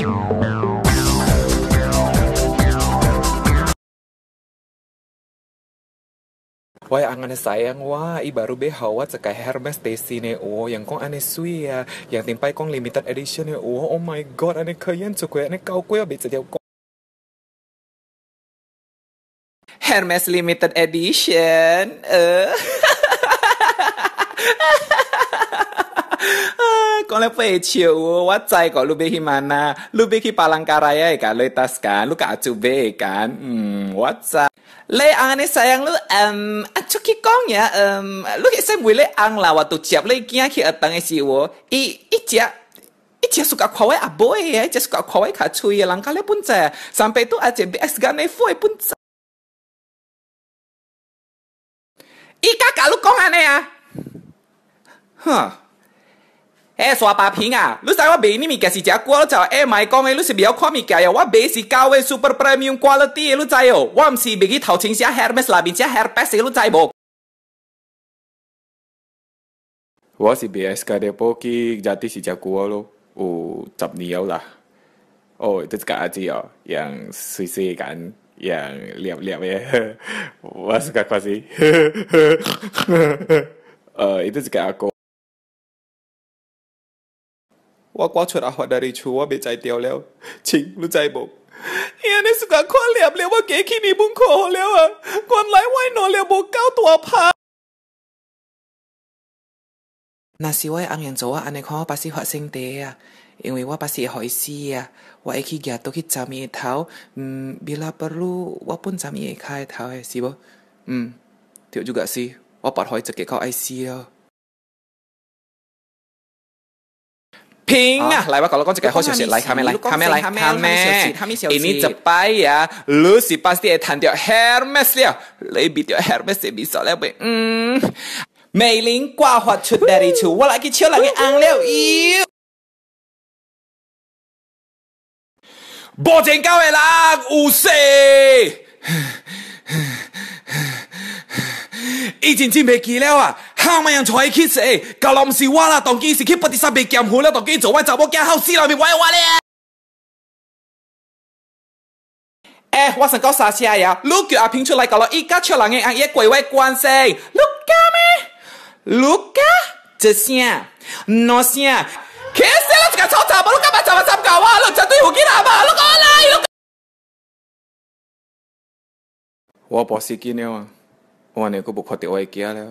Wah, angane sayang, wah, i baru be hawat sekai Hermes Stacy ne, oh, yang kong ane sui ya, yang timpai kong limited edition ne, ya. oh, oh my god, ane kayan cukwe, ya. ane kau kue abis dia kong. Hermes limited edition, eh. Uh. ก็เลยไปเชียวว่าใจก็รู้บีที่มานะรู้บกที่ปาลังการายกันเลยทัสกันรู้กับจูเบกันอืมว่าใจเลยอันนี้สายังลูกเอ็มอจุกี้กงเนี่ยเอ็มลูกเห็นเสมนวิเลอังลาว่ตุวเจ็บเลยเกี่ยขี้อตังไอซีวออีอีเจ็บอีเจ็บสุกับขวายอับบอยเอเจ็บสุกับขวายขาช่วยหลังกาเลยปุ่นใจสัมเปตุอาจจะเบสกันในฟุ้ยปุ่นใจอีกากาลูกกงอันนี้่ะฮะ哎，刷把平啊！你知我买你面夹是只锅就哎卖讲的，你是不要看面夹哟，我买是高威 super premium quality 的，你知哟？我唔是未去偷听只虾米，塞面车虾 e 食，你知无？我是 B S K 的，不记，just 是只锅咯，有十年啦。哦，这只叫阿姐哦，像 C C 干，像凉凉耶。我只叫阿四，呃，这只叫阿哥。我光出阿发达里出，我被摘掉了，请你摘不？伊安尼是甲看了了，我加去你门口了啊！原来我拿了无够大拍。那是我昂人做啊，安尼看我巴士发生地啊，因为我巴士会死啊，我会去举倒去站伊头，嗯，比拉不如我本站伊下骹头诶，是无？嗯，对，就个是，我拔开一个到爱死了。Pinga. Laiwa kalau kau cakap kau siap lai kami lai kami lai kami. Ini cepai ya. Lu si pasti etan dia Hermes dia. Lebih dia Hermes dia bisa lebih. Hmm. Mei Ling gua hua chu dari chu. Wa lagi chiu lagi ang liu iu. 无情教的人有势，已经真袂记了啊！ห้ามายังชอยคิดเอ้กะลอมสิว่าละตองกี้สิคิดปฏิสัมเบกยมหูแล้วตองกี้จะว่าจะบ่แกเฮาสิเรามีไว้ว่าเลยเอ๊ะว่าสังเกตสาเชียยาลูกอยู่อาพิงชุไลกะลออีกะเชลังเองอังเยกวยไว้กวนเซงลูกกะเมลูกกะจะเสียนอเสียเคสเซลส์กะชอบจาบลูกกะมาจาบจาบกะว่าลูกจะตุยหูกินาบาลูกอะไรลูกว่าปอสิกินเนี่ยว่าเนี่ยก็บุกพอติไว้เกียแล้ว